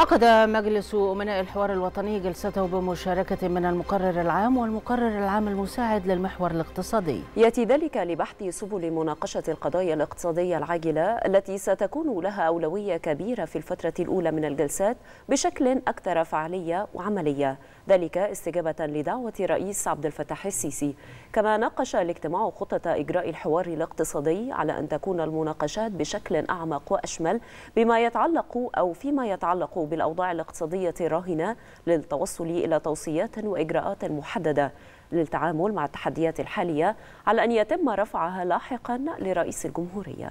عقد مجلس أمناء الحوار الوطني جلسته بمشاركة من المقرر العام والمقرر العام المساعد للمحور الاقتصادي يأتي ذلك لبحث سبل مناقشة القضايا الاقتصادية العاجلة التي ستكون لها أولوية كبيرة في الفترة الأولى من الجلسات بشكل أكثر فعالية وعملية ذلك استجابة لدعوة رئيس عبد الفتاح السيسي كما ناقش الاجتماع خطة إجراء الحوار الاقتصادي على أن تكون المناقشات بشكل أعمق وأشمل بما يتعلق أو فيما يتعلق بالأوضاع الاقتصادية الراهنة للتوصل إلى توصيات وإجراءات محددة للتعامل مع التحديات الحالية على أن يتم رفعها لاحقا لرئيس الجمهورية